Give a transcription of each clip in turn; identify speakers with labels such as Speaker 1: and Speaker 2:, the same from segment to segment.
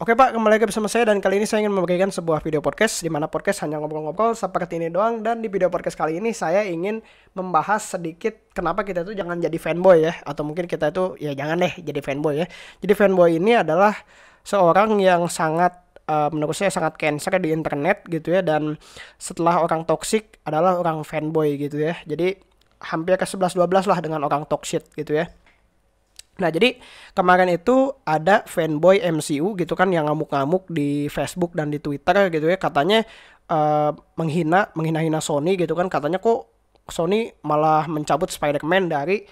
Speaker 1: Oke Pak, kembali lagi bersama saya dan kali ini saya ingin membagikan sebuah video podcast di mana podcast hanya ngobrol-ngobrol seperti ini doang dan di video podcast kali ini saya ingin membahas sedikit kenapa kita itu jangan jadi fanboy ya atau mungkin kita itu ya jangan deh jadi fanboy ya. Jadi fanboy ini adalah seorang yang sangat uh, menurut saya sangat cancer di internet gitu ya dan setelah orang toksik adalah orang fanboy gitu ya. Jadi hampir ke 11 12 lah dengan orang toxic gitu ya. Nah, jadi kemarin itu ada fanboy MCU gitu kan yang ngamuk-ngamuk di Facebook dan di Twitter gitu ya, katanya uh, menghina menghina-hina Sony gitu kan, katanya kok Sony malah mencabut Spider-Man dari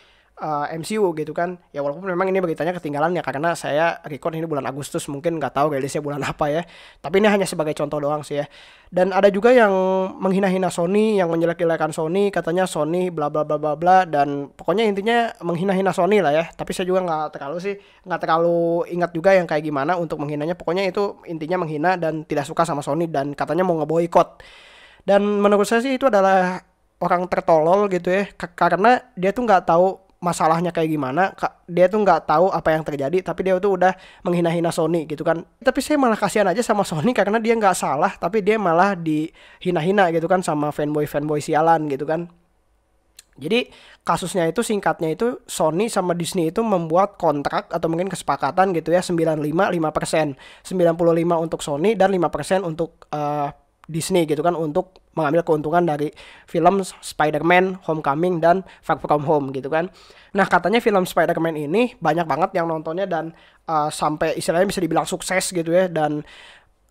Speaker 1: uh, eh, MCU gitu kan ya walaupun memang ini beritanya ketinggalan ya karena saya record ini bulan Agustus mungkin nggak tahu rilisnya bulan apa ya tapi ini hanya sebagai contoh doang sih ya dan ada juga yang menghina-hina Sony yang menjelek-jelekan Sony katanya Sony bla bla bla bla bla dan pokoknya intinya menghina-hina Sony lah ya tapi saya juga nggak terlalu sih nggak terlalu ingat juga yang kayak gimana untuk menghinanya pokoknya itu intinya menghina dan tidak suka sama Sony dan katanya mau ngeboikot dan menurut saya sih itu adalah orang tertolol gitu ya karena dia tuh nggak tahu masalahnya kayak gimana dia tuh nggak tahu apa yang terjadi tapi dia tuh udah menghina-hina Sony gitu kan tapi saya malah kasihan aja sama Sony karena dia nggak salah tapi dia malah dihina-hina gitu kan sama fanboy fanboy sialan gitu kan jadi kasusnya itu singkatnya itu Sony sama Disney itu membuat kontrak atau mungkin kesepakatan gitu ya 95 5%, 95 untuk Sony dan 5% untuk uh, Disney gitu kan untuk mengambil keuntungan dari film Spider-Man Homecoming dan Far From Home gitu kan. Nah, katanya film Spider-Man ini banyak banget yang nontonnya dan uh, sampai istilahnya bisa dibilang sukses gitu ya dan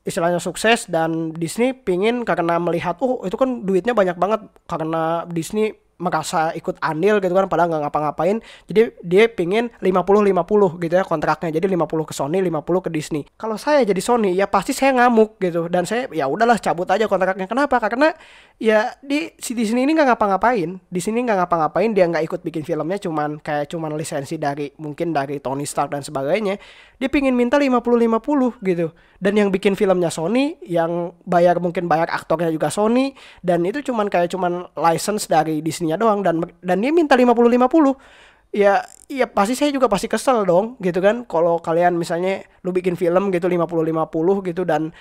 Speaker 1: istilahnya sukses dan Disney pingin karena melihat oh itu kan duitnya banyak banget karena Disney merasa ikut anil gitu kan padahal nggak ngapa-ngapain jadi dia pingin 50-50 gitu ya kontraknya jadi 50 ke Sony 50 ke Disney kalau saya jadi Sony ya pasti saya ngamuk gitu dan saya ya udahlah cabut aja kontraknya kenapa karena ya di si Disney ini nggak ngapa-ngapain di sini nggak ngapa-ngapain dia nggak ikut bikin filmnya cuman kayak cuman lisensi dari mungkin dari Tony Stark dan sebagainya dia pingin minta 50-50 gitu dan yang bikin filmnya Sony yang bayar mungkin bayar aktornya juga Sony dan itu cuman kayak cuman license dari Disney porsinya doang dan dan dia minta 50 50. Ya ya pasti saya juga pasti kesel dong gitu kan kalau kalian misalnya lu bikin film gitu 50 50 gitu dan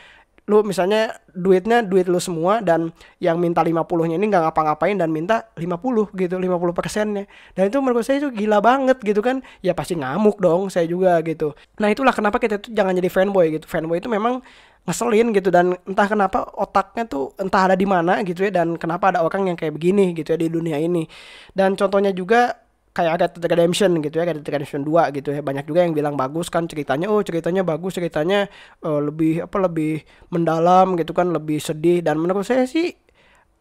Speaker 1: lu misalnya duitnya duit lu semua dan yang minta 50-nya ini nggak ngapa-ngapain dan minta 50 gitu 50 persennya dan itu menurut saya itu gila banget gitu kan ya pasti ngamuk dong saya juga gitu nah itulah kenapa kita tuh jangan jadi fanboy gitu fanboy itu memang ngeselin gitu dan entah kenapa otaknya tuh entah ada di mana gitu ya dan kenapa ada orang yang kayak begini gitu ya di dunia ini dan contohnya juga kayak ada Dead Redemption gitu ya Red Dead Redemption 2 gitu ya banyak juga yang bilang bagus kan ceritanya oh ceritanya bagus ceritanya uh, lebih apa lebih mendalam gitu kan lebih sedih dan menurut saya sih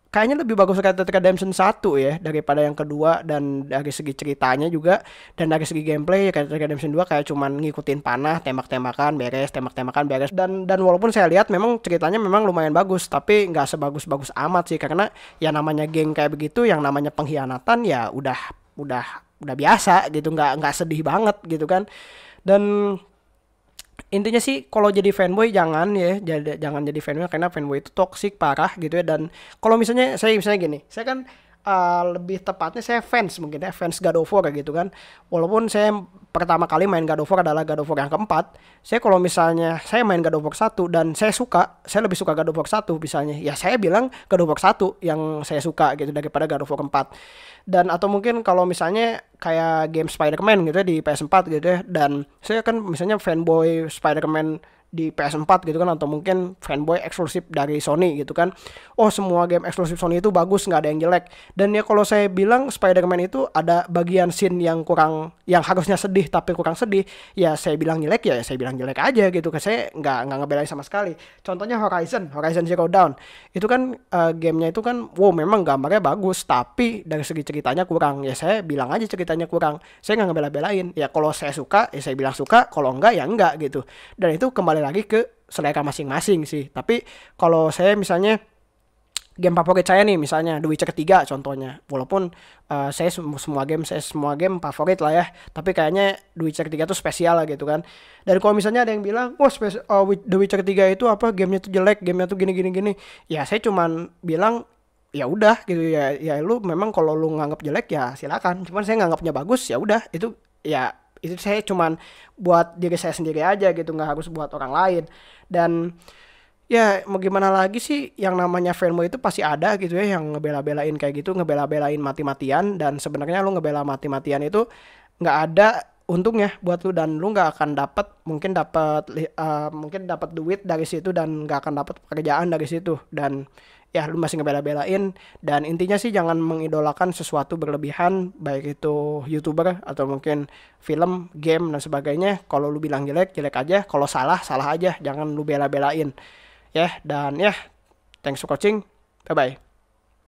Speaker 1: kayaknya lebih bagus kayak Dead Redemption 1 ya daripada yang kedua dan dari segi ceritanya juga dan dari segi gameplay kayak Dead Redemption 2 kayak cuman ngikutin panah tembak-tembakan beres tembak-tembakan beres dan dan walaupun saya lihat memang ceritanya memang lumayan bagus tapi nggak sebagus-bagus amat sih karena ya namanya geng kayak begitu yang namanya pengkhianatan ya udah udah udah biasa gitu nggak nggak sedih banget gitu kan dan intinya sih kalau jadi fanboy jangan ya jangan jadi fanboy karena fanboy itu toksik parah gitu ya dan kalau misalnya saya misalnya gini saya kan uh, lebih tepatnya saya fans mungkin ya fans God of War gitu kan walaupun saya pertama kali main God of War adalah God of War yang keempat saya kalau misalnya saya main God of War 1 dan saya suka saya lebih suka God of War 1 misalnya ya saya bilang God of War 1 yang saya suka gitu daripada God of War 4 dan atau mungkin kalau misalnya kayak game Spider-Man gitu ya di PS4 gitu ya dan saya kan misalnya fanboy Spider-Man di PS4 gitu kan atau mungkin fanboy eksklusif dari Sony gitu kan oh semua game eksklusif Sony itu bagus nggak ada yang jelek dan ya kalau saya bilang Spider-Man itu ada bagian scene yang kurang yang harusnya sedih tapi kurang sedih ya saya bilang jelek ya saya bilang jelek aja gitu kan saya nggak nggak ngebelain sama sekali contohnya Horizon Horizon Zero Dawn itu kan uh, gamenya itu kan wow memang gambarnya bagus tapi dari segi ceritanya kurang ya saya bilang aja ceritanya kurang saya nggak ngebela-belain ya kalau saya suka ya saya bilang suka kalau enggak ya enggak gitu dan itu kembali kembali lagi ke selera masing-masing sih tapi kalau saya misalnya game favorit saya nih misalnya The Witcher 3 contohnya walaupun uh, saya semua game saya semua game favorit lah ya tapi kayaknya The Witcher 3 tuh spesial lah gitu kan dan kalau misalnya ada yang bilang wah oh, uh, The Witcher 3 itu apa gamenya tuh jelek gamenya tuh gini gini gini ya saya cuman bilang ya udah gitu ya ya lu memang kalau lu nganggap jelek ya silakan cuman saya nganggapnya bagus ya udah itu ya itu saya cuman buat diri saya sendiri aja gitu nggak harus buat orang lain dan ya mau gimana lagi sih yang namanya fanboy itu pasti ada gitu ya yang ngebela-belain kayak gitu ngebela-belain mati-matian dan sebenarnya lu ngebela mati-matian itu nggak ada untungnya buat lu dan lu nggak akan dapat mungkin dapat uh, eh, mungkin dapat duit dari situ dan nggak akan dapat pekerjaan dari situ dan ya lu masih ngebela-belain dan intinya sih jangan mengidolakan sesuatu berlebihan baik itu youtuber atau mungkin film game dan sebagainya kalau lu bilang jelek jelek aja kalau salah salah aja jangan lu bela-belain ya dan ya thanks for coaching bye bye